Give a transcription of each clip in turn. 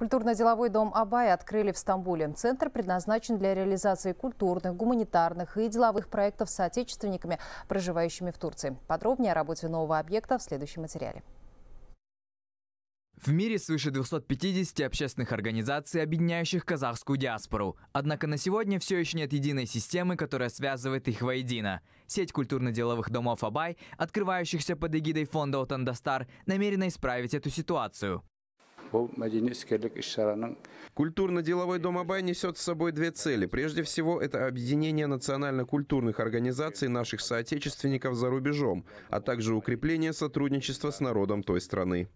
Культурно-деловой дом «Абай» открыли в Стамбуле. Центр предназначен для реализации культурных, гуманитарных и деловых проектов с соотечественниками, проживающими в Турции. Подробнее о работе нового объекта в следующем материале. В мире свыше 250 общественных организаций, объединяющих казахскую диаспору. Однако на сегодня все еще нет единой системы, которая связывает их воедино. Сеть культурно-деловых домов «Абай», открывающихся под эгидой фонда «Отандастар», намерена исправить эту ситуацию культурно-деловой дом абай несет с собой две цели прежде всего это объединение национально-культурных организаций наших соотечественников за рубежом а также укрепление сотрудничества с народом той страны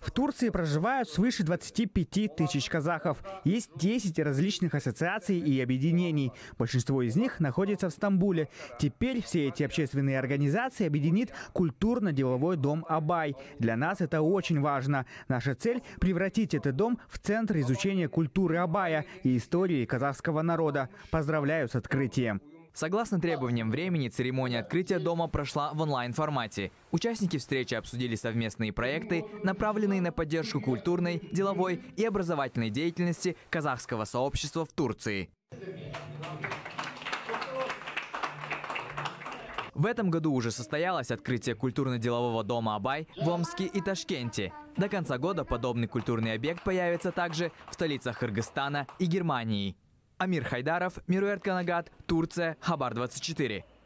в Турции проживают свыше 25 тысяч казахов. Есть 10 различных ассоциаций и объединений. Большинство из них находится в Стамбуле. Теперь все эти общественные организации объединит культурно-деловой дом «Абай». Для нас это очень важно. Наша цель – превратить этот дом в центр изучения культуры Абая и истории казахского народа. Поздравляю с открытием. Согласно требованиям времени, церемония открытия дома прошла в онлайн-формате. Участники встречи обсудили совместные проекты, направленные на поддержку культурной, деловой и образовательной деятельности казахского сообщества в Турции. В этом году уже состоялось открытие культурно-делового дома Абай в Омске и Ташкенте. До конца года подобный культурный объект появится также в столицах Кыргызстана и Германии. Амир Хайдаров, Мируэрт Канагат, Турция, Хабар 24.